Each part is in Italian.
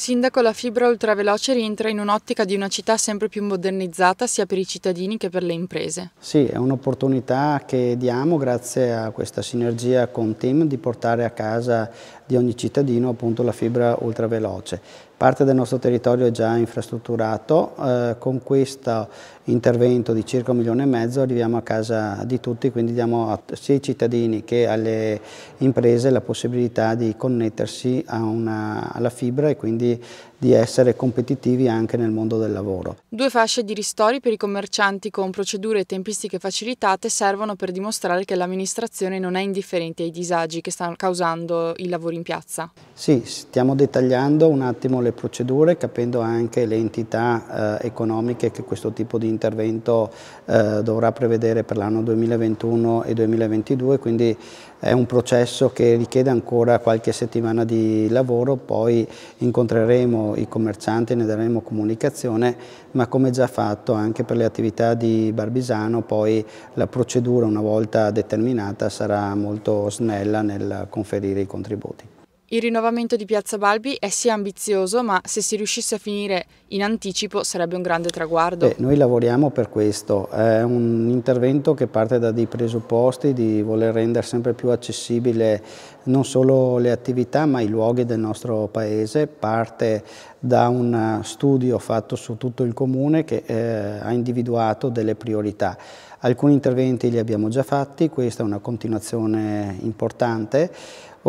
Sindaco, la fibra ultraveloce rientra in un'ottica di una città sempre più modernizzata sia per i cittadini che per le imprese. Sì, è un'opportunità che diamo grazie a questa sinergia con TIM di portare a casa di ogni cittadino appunto la fibra ultraveloce. Parte del nostro territorio è già infrastrutturato, eh, con questo intervento di circa un milione e mezzo arriviamo a casa di tutti, quindi diamo a, sia ai cittadini che alle imprese la possibilità di connettersi una, alla fibra e quindi di essere competitivi anche nel mondo del lavoro. Due fasce di ristori per i commercianti con procedure e tempistiche facilitate servono per dimostrare che l'amministrazione non è indifferente ai disagi che stanno causando i lavori in piazza. Sì, stiamo dettagliando un attimo le procedure, capendo anche le entità eh, economiche che questo tipo di intervento eh, dovrà prevedere per l'anno 2021 e 2022, quindi è un processo che richiede ancora qualche settimana di lavoro, poi incontreremo i commercianti, ne daremo comunicazione, ma come già fatto anche per le attività di Barbisano, poi la procedura una volta determinata sarà molto snella nel conferire i contributi. Il rinnovamento di Piazza Balbi è sia ambizioso, ma se si riuscisse a finire in anticipo sarebbe un grande traguardo. Beh, noi lavoriamo per questo, è un intervento che parte da dei presupposti di voler rendere sempre più accessibile non solo le attività ma i luoghi del nostro paese, parte da un studio fatto su tutto il comune che eh, ha individuato delle priorità. Alcuni interventi li abbiamo già fatti, questa è una continuazione importante,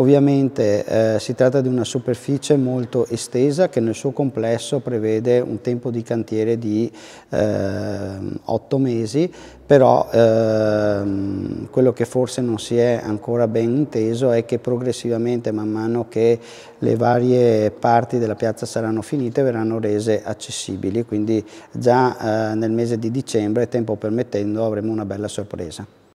Ovviamente eh, si tratta di una superficie molto estesa che nel suo complesso prevede un tempo di cantiere di eh, 8 mesi, però ehm, quello che forse non si è ancora ben inteso è che progressivamente man mano che le varie parti della piazza saranno finite verranno rese accessibili, quindi già eh, nel mese di dicembre, tempo permettendo, avremo una bella sorpresa.